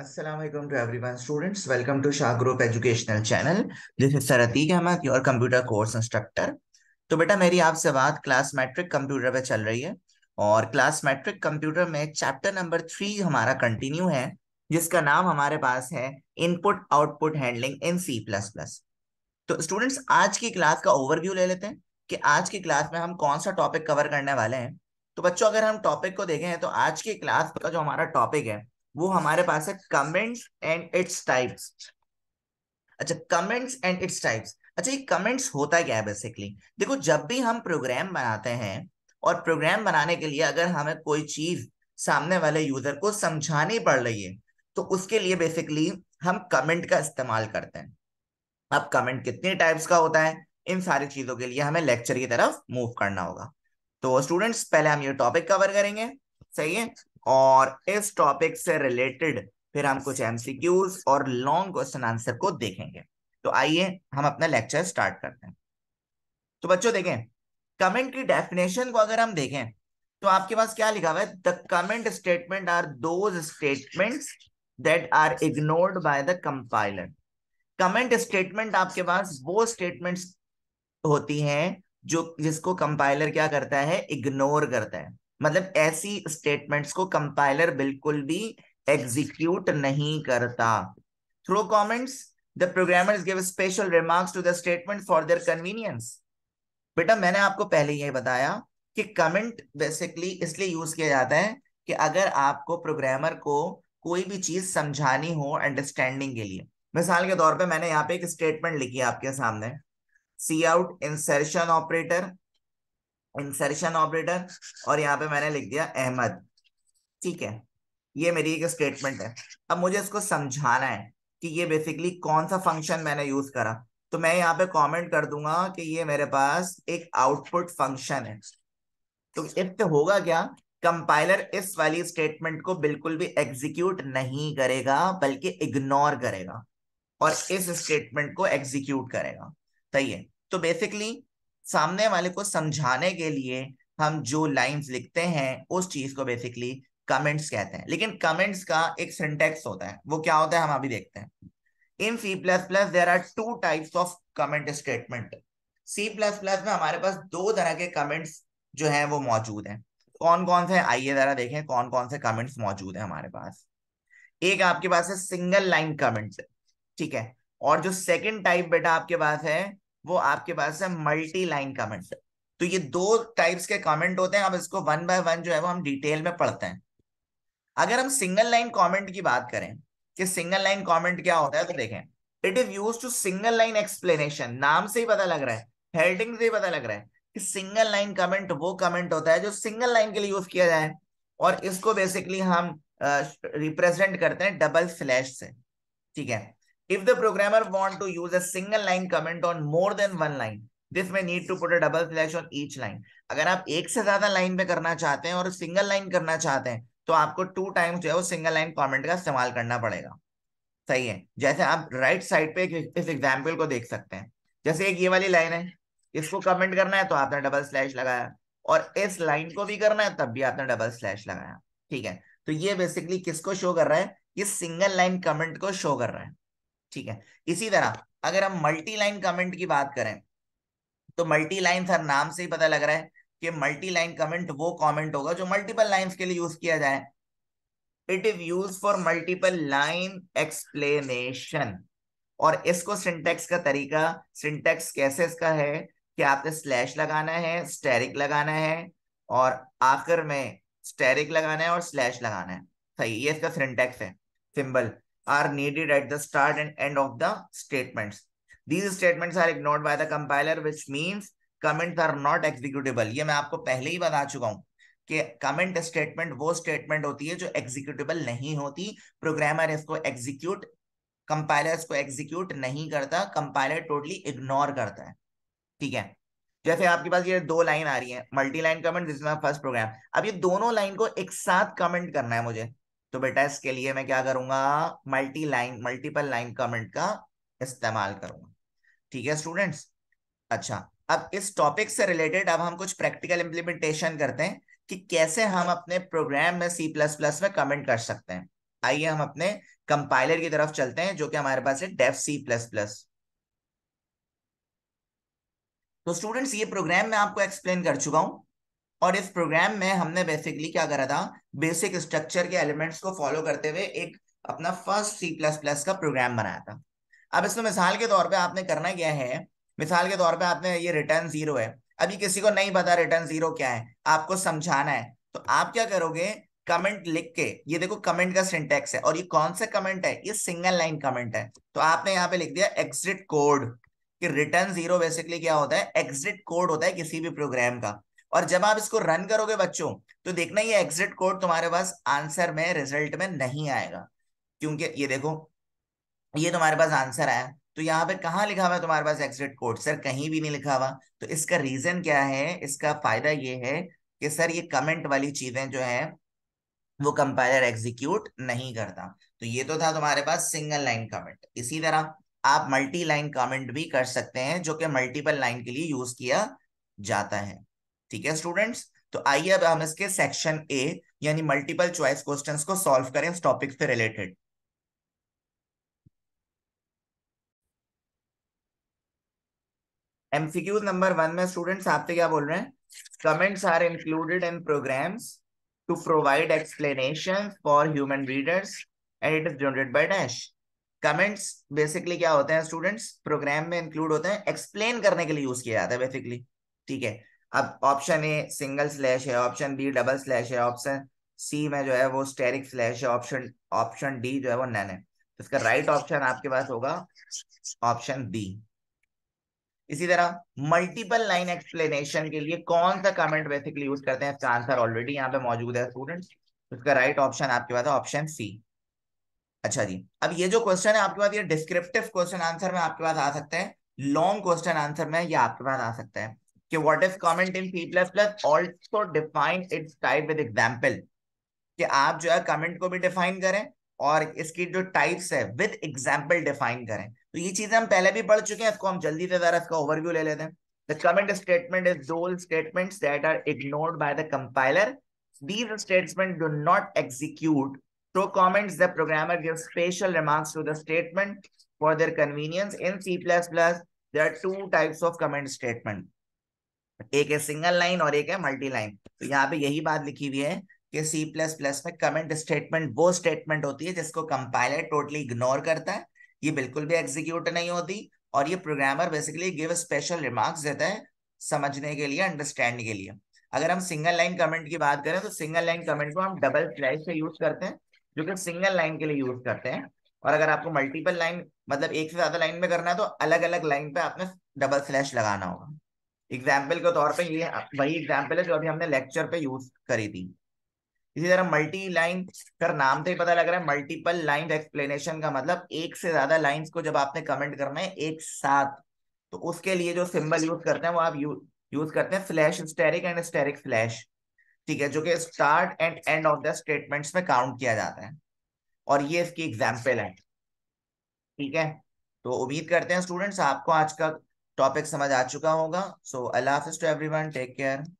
Assalamualaikum to everyone students. Welcome to Shah Group Educational Channel. This is Saratiq Ahmed, your computer course instructor. तो बेटा मेरी आपसे बात class matric computer पे चल रही है और क्लास मैट्रिक कंप्यूटर में चैप्टर नंबर थ्री हमारा कंटिन्यू है जिसका नाम हमारे पास है input output handling in C plus plus तो स्टूडेंट्स आज की क्लास का ओवरव्यू ले लेते हैं कि आज की क्लास में हम कौन सा टॉपिक कवर करने वाले हैं तो बच्चों अगर हम टॉपिक को देखें तो आज की क्लास का जो हमारा टॉपिक है वो हमारे पास है कमेंट्स एंड इट्स टाइप्स अच्छा कमेंट्स एंड इट्स टाइप्स अच्छा ये कमेंट्स होता क्या है बेसिकली देखो जब भी हम प्रोग्राम बनाते हैं और प्रोग्राम बनाने के लिए अगर हमें कोई चीज सामने वाले यूजर को समझानी पड़ रही है तो उसके लिए बेसिकली हम कमेंट का इस्तेमाल करते हैं अब कमेंट कितने टाइप्स का होता है इन सारी चीजों के लिए हमें लेक्चर की तरफ मूव करना होगा तो स्टूडेंट्स पहले हम ये टॉपिक कवर करेंगे सही है और इस टॉपिक से रिलेटेड फिर हम कुछ एमसीक्यूज और लॉन्ग क्वेश्चन आंसर को देखेंगे तो आइए हम अपना लेक्चर स्टार्ट करते हैं तो बच्चों देखें कमेंट की डेफिनेशन को अगर हम देखें तो आपके पास क्या लिखा हुआ है the comment statement are those statement that are ignored by the compiler comment statement आपके पास वो स्टेटमेंट्स होती हैं जो जिसको कंपाइलर क्या करता है इग्नोर करता है मतलब ऐसी स्टेटमेंट्स को कंपाइलर बिल्कुल भी एग्जीक्यूट नहीं करता through comments the programmer give special remarks to the statement for their convenience बेटा मैंने आपको पहले ये बताया कि कमेंट बेसिकली इसलिए यूज किया जाता है कि अगर आपको प्रोग्रामर को कोई भी चीज समझानी हो अंडरस्टैंडिंग के लिए मिसाल के तौर पे मैंने यहाँ पे एक स्टेटमेंट लिखी है आपके सामने C out insertion operator insertion operator और यहाँ पे मैंने लिख दिया अहमद ठीक है ये मेरी एक स्टेटमेंट है अब मुझे इसको समझाना है कि ये बेसिकली कौन सा फंक्शन मैंने यूज करा तो मैं यहाँ पे कमेंट कर दूंगा कि ये मेरे पास एक आउटपुट फंक्शन है तो इससे होगा क्या कंपाइलर इस वाली स्टेटमेंट को बिल्कुल भी एग्जीक्यूट नहीं करेगा बल्कि इग्नोर करेगा और इस स्टेटमेंट को एग्जीक्यूट करेगा सही है तो बेसिकली सामने वाले को समझाने के लिए हम जो लाइंस लिखते हैं उस चीज को बेसिकली कमेंट्स कहते हैं लेकिन कमेंट्स का एक सिंटेक्स होता है वो क्या होता है हम अभी देखते हैं in C plus plus there are two types of comment statement C plus plus में हमारे पास दो तरह के कमेंट्स जो है वो मौजूद हैं कौन कौन से आइए जरा देखें कौन कौन से कमेंट्स मौजूद है हमारे पास एक आपके पास है सिंगल लाइन कमेंट ठीक है और जो सेकंड टाइप बेटा आपके पास है वो आपके पास है मल्टी लाइन कमेंट तो ये दो टाइप्स के कमेंट होते हैं अब इसको वन बाय वन जो है वो हम डिटेल में पढ़ते हैं अगर हम सिंगल लाइन कमेंट की बात करें कि सिंगल लाइन कमेंट क्या होता है तो देखें it is use to single line explanation नाम से ही पता लग रहा है हेडिंग से ही पता लग रहा है कि सिंगल लाइन कमेंट वो कमेंट होता है जो सिंगल लाइन के लिए यूज किया जाए और इसको बेसिकली हम रिप्रेजेंट uh, करते हैं डबल स्लैश से ठीक है If the programmer want to use a single line comment on more than one line, this may need to put a double slash on each line. अगर आप एक से ज्यादा लाइन pe करना चाहते हैं और सिंगल लाइन करना चाहते हैं तो आपको two times jo hai wo single line comment का इस्तेमाल करना पड़ेगा सही है जैसे आप राइट साइड पे इस एग्जाम्पल को देख सकते हैं जैसे एक ये वाली लाइन है इसको कमेंट करना है तो आपने डबल स्लैश लगाया और इस लाइन को भी करना है तब भी आपने डबल स्लैश लगाया ठीक है तो ये बेसिकली किसको शो कर रहा है ये सिंगल लाइन कमेंट को शो कर रहा है ठीक है इसी तरह अगर हम मल्टी लाइन कमेंट की बात करें तो मल्टी लाइन सर नाम से ही पता लग रहा है कि मल्टी लाइन कमेंट वो कमेंट होगा जो मल्टीपल लाइंस के लिए यूज किया जाए it is use for multiple line explanation और इसको सिंटेक्स का तरीका सिंटेक्स कैसे इसका है कि आपने स्लैश लगाना है स्टेरिक लगाना है और आखिर में स्टेरिक लगाना है और स्लैश लगाना है सही ये इसका सिंटेक्स है symbol are needed at the start and end of the statements. These statements are ignored by the compiler, which means comments are not executable. ये मैं आपको पहले ही बता चुका हूँ कि comment statement वो statement होती है जो executable नहीं होती Programmer इसको execute, compiler इसको execute नहीं करता Compiler totally ignore करता है ठीक है जैसे आपके पास ये दो लाइन आ रही है multi line comment this first program अब ये दोनों लाइन को एक साथ कमेंट करना है मुझे तो बेटा इसके लिए मैं क्या करूंगा multi line multiple line comment का इस्तेमाल करूंगा ठीक है स्टूडेंट्स अच्छा अब इस टॉपिक से रिलेटेड अब हम कुछ प्रैक्टिकल इंप्लीमेंटेशन करते हैं कि कैसे हम अपने प्रोग्राम में सी प्लस प्लस में कमेंट कर सकते हैं आइए हम अपने कंपाइलर की तरफ चलते हैं जो कि हमारे पास है डेफ सी प्लस प्लस तो स्टूडेंट्स ये प्रोग्राम मैं आपको एक्सप्लेन कर चुका हूं और इस प्रोग्राम में हमने बेसिकली क्या करा था बेसिक स्ट्रक्चर के एलिमेंट्स को फॉलो करते हुए एक अपना फर्स्ट सी प्लस प्लस का प्रोग्राम बनाया था अब इसमें मिसाल के तौर पे आपने करना क्या है मिसाल के तौर पे आपने ये रिटर्न जीरो है अभी किसी को नहीं पता रिटर्न जीरो क्या है आपको समझाना है तो आप क्या करोगे कमेंट लिख के ये देखो कमेंट का सिंटेक्स है और ये कौन सा कमेंट है ये सिंगल लाइन कमेंट है तो आपने यहाँ पे लिख दिया एग्जिट कोड कि रिटर्न जीरो बेसिकली क्या होता है एग्जिट कोड होता है किसी भी प्रोग्राम का और जब आप इसको रन करोगे बच्चों तो देखना ये एग्जिट कोड तुम्हारे पास आंसर में रिजल्ट में नहीं आएगा क्योंकि ये देखो ये तुम्हारे पास आंसर आया तो यहाँ पे कहाँ लिखा हुआ है तुम्हारे पास एग्जिट कोड सर कहीं भी नहीं लिखा हुआ तो इसका रीजन क्या है इसका फायदा ये है कि सर ये कमेंट वाली चीजें जो है वो कंपाइलर एग्जीक्यूट नहीं करता तो ये तो था तुम्हारे पास सिंगल लाइन कमेंट इसी तरह आप मल्टी लाइन कमेंट भी कर सकते हैं जो कि मल्टीपल लाइन के लिए यूज किया जाता है ठीक है स्टूडेंट्स तो आइए अब हम इसके सेक्शन ए यानी मल्टीपल चॉइस क्वेश्चंस को सॉल्व करें इस टॉपिक से रिलेटेड एमसीक्यूज नंबर वन में स्टूडेंट्स आपसे क्या बोल रहे हैं comments are included in programs to provide explanation for human readers and it is generate by dash comments basically क्या होते हैं स्टूडेंट्स प्रोग्राम में इंक्लूड होते हैं एक्सप्लेन करने के लिए यूज किया जाता है बेसिकली ठीक है अब ऑप्शन ए सिंगल स्लैश है ऑप्शन बी डबल स्लैश है ऑप्शन सी में जो है वो स्टेरिक स्लैश है ऑप्शन ऑप्शन डी जो है वो नैन है तो इसका राइट ऑप्शन आपके पास होगा ऑप्शन बी इसी तरह मल्टीपल लाइन एक्सप्लेनेशन के लिए कौन सा कमेंट बेसिकली यूज करते हैं इसका आंसर ऑलरेडी यहाँ पे मौजूद है स्टूडेंट तो इसका राइट ऑप्शन आपके पास है ऑप्शन सी अच्छा जी अब ये जो क्वेश्चन है आपके पास ये डिस्क्रिप्टिव क्वेश्चन आंसर में आपके पास आ सकते हैं लॉन्ग क्वेश्चन आंसर में ये आपके पास आ सकता है कि what is comment in C plus plus also define its type with example कि आप जो है कमेंट को भी डिफाइन करें और इसकी जो टाइप्स है विद एग्जाम्पल डिफाइन करें तो ये चीजें हम पहले भी पढ़ चुके हैं इसको हम जल्दी से जरा इसका ओवरव्यू ले लेते हैं the comment statement is those statement that are ignored by the compiler these statement do not execute to comment the programmer give special remarks to the statement for their convenience in C plus plus there are two types of comment statement एक है single line और एक है multi line तो यहाँ पे यही बात लिखी हुई है कि सी प्लस प्लस में कमेंट स्टेटमेंट वो स्टेटमेंट होती है जिसको कंपाइलर टोटली इग्नोर करता है ये बिल्कुल भी एग्जीक्यूट नहीं होती और ये programmer basically give special remarks देता है समझने के लिए अंडरस्टैंड के लिए अगर हम सिंगल लाइन कमेंट की बात करें तो सिंगल लाइन कमेंट को हम डबल स्लैश से यूज करते हैं जो कि सिंगल लाइन के लिए यूज करते हैं और अगर आपको मल्टीपल लाइन मतलब एक से ज्यादा लाइन में करना है तो अलग अलग लाइन पे आपने डबल स्लैश लगाना होगा एग्जाम्पल के तौर पे ये वही एग्जाम्पल है जो अभी हमने लेक्चर पे यूज करी थी इसी तरह मल्टी लाइन कर नाम से तो ही पता लग रहा है मल्टीपल लाइन एक्सप्लेनेशन का मतलब एक से ज्यादा लाइंस को जब आपने कमेंट करना है एक साथ तो उसके लिए जो सिंबल यूज करते हैं वो आप यू, यूज करते हैं slash asterisk and asterisk slash ठीक है जो कि start and end of the statements में काउंट किया जाता है और ये इसकी एग्जाम्पल है ठीक है तो उम्मीद करते हैं स्टूडेंट्स आपको आज का टॉपिक समझ आ चुका होगा सो अल्लाह हाफिज टू एवरीवन टेक केयर